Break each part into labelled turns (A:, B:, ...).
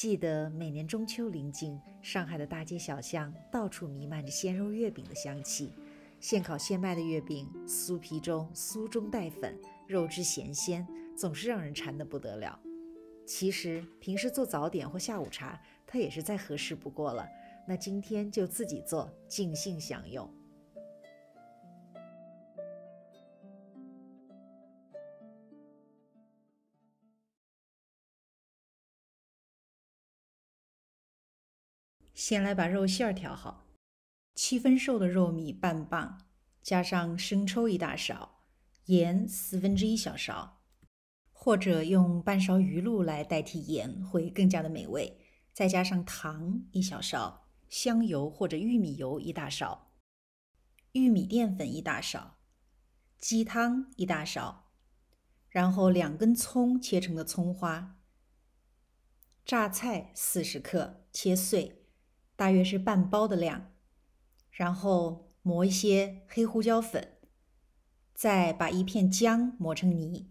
A: 记得每年中秋临近，上海的大街小巷到处弥漫着鲜肉月饼的香气。现烤现卖的月饼，酥皮中酥中带粉，肉质咸鲜，总是让人馋得不得了。其实平时做早点或下午茶，它也是再合适不过了。那今天就自己做，尽兴享用。先来把肉馅儿调好，七分瘦的肉米半磅，加上生抽一大勺，盐四分之一小勺，或者用半勺鱼露来代替盐，会更加的美味。再加上糖一小勺，香油或者玉米油一大勺，玉米淀粉一大勺，鸡汤一大勺，然后两根葱切成的葱花，榨菜四十克切碎。大约是半包的量，然后磨一些黑胡椒粉，再把一片姜磨成泥，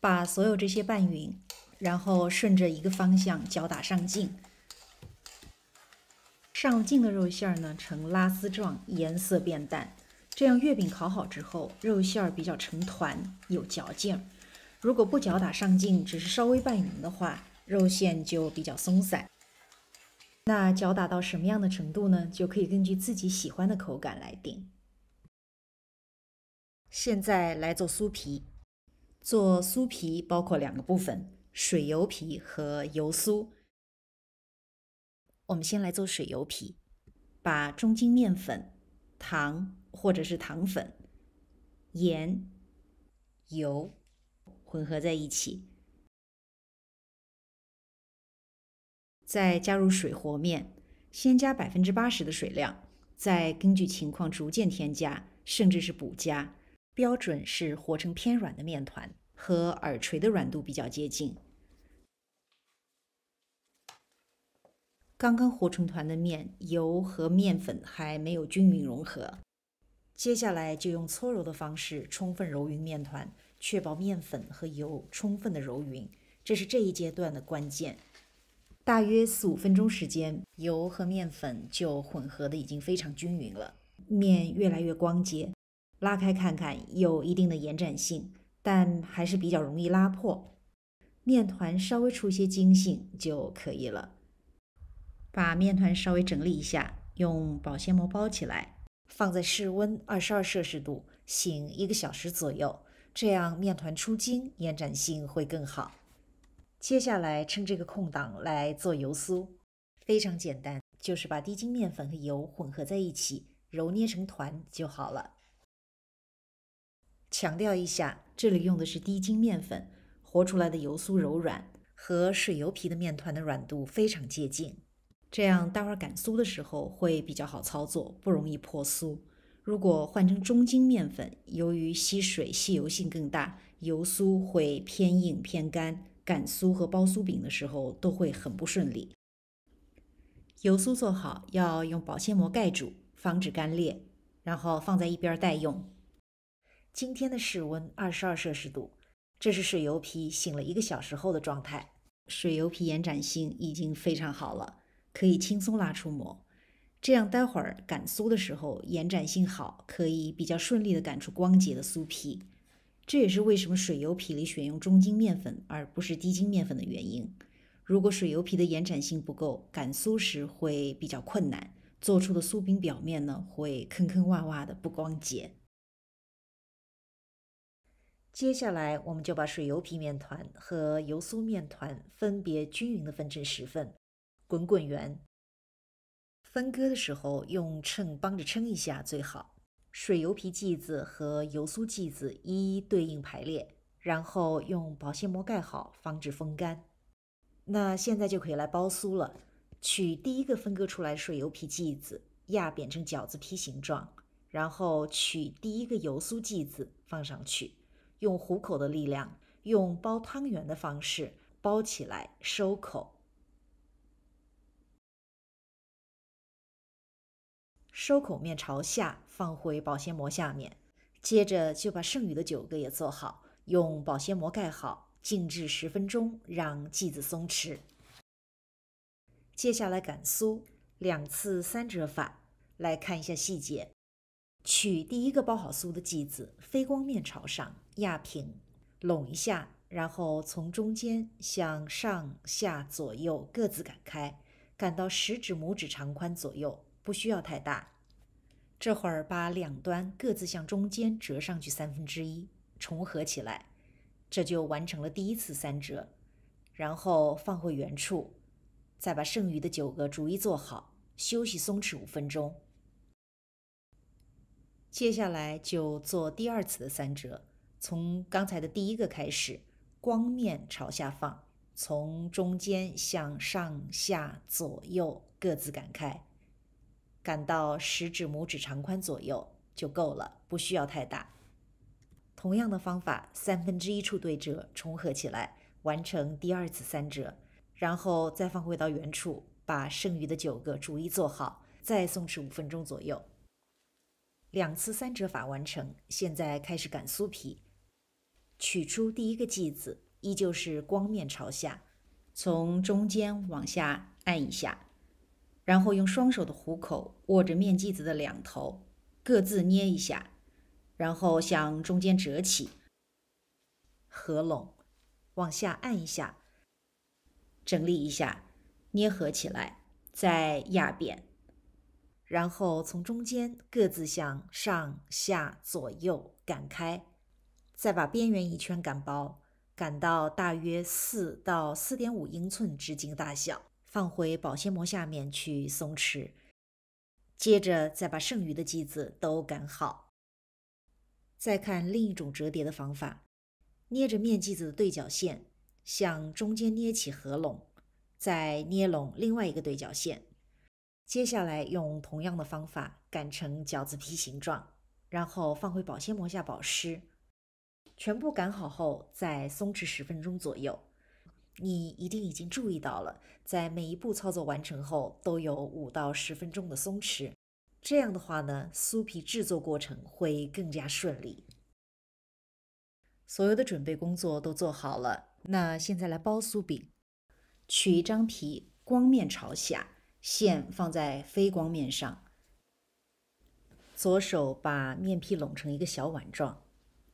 A: 把所有这些拌匀，然后顺着一个方向搅打上劲。上劲的肉馅儿呢，呈拉丝状，颜色变淡。这样月饼烤好之后，肉馅儿比较成团，有嚼劲。如果不搅打上劲，只是稍微拌匀的话，肉馅就比较松散。那搅打到什么样的程度呢？就可以根据自己喜欢的口感来定。现在来做酥皮，做酥皮包括两个部分：水油皮和油酥。我们先来做水油皮，把中筋面粉、糖。或者是糖粉、盐、油混合在一起，再加入水和面。先加百分之八十的水量，再根据情况逐渐添加，甚至是补加。标准是和成偏软的面团，和耳垂的软度比较接近。刚刚和成团的面，油和面粉还没有均匀融合。接下来就用搓揉的方式充分揉匀面团，确保面粉和油充分的揉匀，这是这一阶段的关键。大约四五分钟时间，油和面粉就混合的已经非常均匀了，面越来越光洁，拉开看看有一定的延展性，但还是比较容易拉破。面团稍微出些筋性就可以了。把面团稍微整理一下，用保鲜膜包起来。放在室温二十二摄氏度醒一个小时左右，这样面团出筋，延展性会更好。接下来趁这个空档来做油酥，非常简单，就是把低筋面粉和油混合在一起，揉捏成团就好了。强调一下，这里用的是低筋面粉，和出来的油酥柔软，和水油皮的面团的软度非常接近。这样待会儿擀酥的时候会比较好操作，不容易破酥。如果换成中筋面粉，由于吸水吸油性更大，油酥会偏硬偏干，擀酥和包酥饼的时候都会很不顺利。油酥做好要用保鲜膜盖住，防止干裂，然后放在一边待用。今天的室温二十二摄氏度，这是水油皮醒了一个小时后的状态，水油皮延展性已经非常好了。可以轻松拉出膜，这样待会儿擀酥的时候延展性好，可以比较顺利的擀出光洁的酥皮。这也是为什么水油皮里选用中筋面粉而不是低筋面粉的原因。如果水油皮的延展性不够，擀酥时会比较困难，做出的酥饼表面呢会坑坑洼洼的不光洁。接下来我们就把水油皮面团和油酥面团分别均匀的分成十份。滚滚圆，分割的时候用秤帮着称一下最好。水油皮剂子和油酥剂子一一对应排列，然后用保鲜膜盖好，防止风干。那现在就可以来包酥了。取第一个分割出来水油皮剂子，压扁成饺子皮形状，然后取第一个油酥剂子放上去，用虎口的力量，用包汤圆的方式包起来，收口。收口面朝下放回保鲜膜下面，接着就把剩余的九个也做好，用保鲜膜盖好，静置十分钟，让剂子松弛。接下来擀酥，两次三折法，来看一下细节。取第一个包好酥的剂子，非光面朝上，压平，拢一下，然后从中间向上下左右各自擀开，擀到食指、拇指长宽左右。不需要太大。这会儿把两端各自向中间折上去三分之一，重合起来，这就完成了第一次三折。然后放回原处，再把剩余的九个逐一做好，休息松弛五分钟。接下来就做第二次的三折，从刚才的第一个开始，光面朝下放，从中间向上下左右各自展开。擀到食指、拇指长宽左右就够了，不需要太大。同样的方法，三分之一处对折，重合起来，完成第二次三折，然后再放回到原处，把剩余的九个逐一做好，再松弛五分钟左右。两次三折法完成，现在开始擀酥皮。取出第一个剂子，依旧是光面朝下，从中间往下按一下。然后用双手的虎口握着面剂子的两头，各自捏一下，然后向中间折起，合拢，往下按一下，整理一下，捏合起来，再压扁，然后从中间各自向上下左右擀开，再把边缘一圈擀薄，擀到大约四到四点五英寸直径大小。放回保鲜膜下面去松弛，接着再把剩余的剂子都擀好。再看另一种折叠的方法，捏着面剂子的对角线向中间捏起合拢，再捏拢另外一个对角线。接下来用同样的方法擀成饺子皮形状，然后放回保鲜膜下保湿。全部擀好后，再松弛十分钟左右。你一定已经注意到了，在每一步操作完成后，都有五到十分钟的松弛。这样的话呢，酥皮制作过程会更加顺利。所有的准备工作都做好了，那现在来包酥饼。取一张皮，光面朝下，馅放在非光面上。左手把面皮拢成一个小碗状，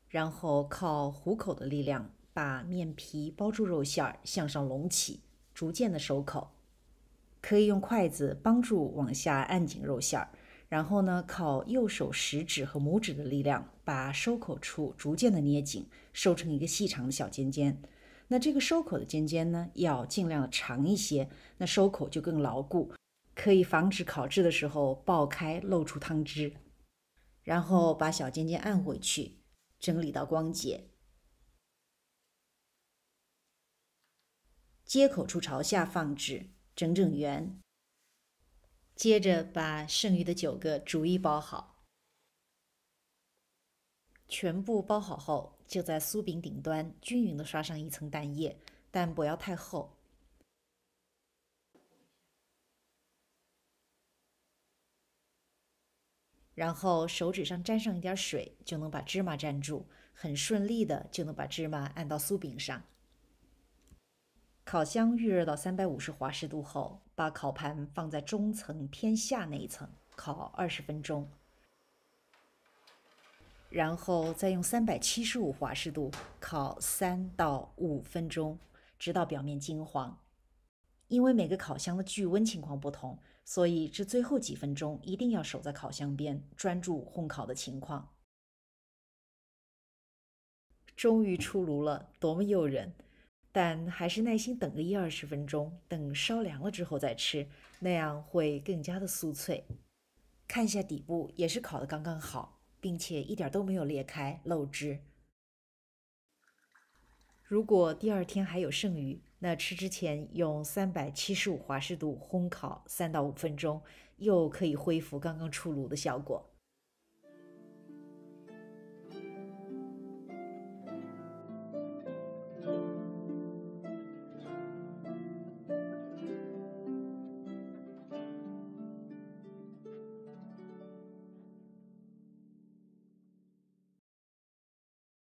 A: 然后靠虎口的力量。把面皮包住肉馅儿，向上隆起，逐渐的收口，可以用筷子帮助往下按紧肉馅儿，然后呢，靠右手食指和拇指的力量，把收口处逐渐的捏紧，收成一个细长的小尖尖。那这个收口的尖尖呢，要尽量的长一些，那收口就更牢固，可以防止烤制的时候爆开露出汤汁。然后把小尖尖按回去，整理到光洁。接口处朝下放置，整整圆。接着把剩余的九个逐一包好。全部包好后，就在酥饼顶端均匀的刷上一层蛋液，但不要太厚。然后手指上沾上一点水，就能把芝麻粘住，很顺利的就能把芝麻按到酥饼上。烤箱预热到三百五十华氏度后，把烤盘放在中层偏下那一层，烤二十分钟。然后再用三百七十五华氏度烤三到五分钟，直到表面金黄。因为每个烤箱的具温情况不同，所以这最后几分钟一定要守在烤箱边，专注烘烤的情况。终于出炉了，多么诱人！但还是耐心等个一二十分钟，等烧凉了之后再吃，那样会更加的酥脆。看一下底部，也是烤的刚刚好，并且一点都没有裂开、漏汁。如果第二天还有剩余，那吃之前用三百七十五华氏度烘烤三到五分钟，又可以恢复刚刚出炉的效果。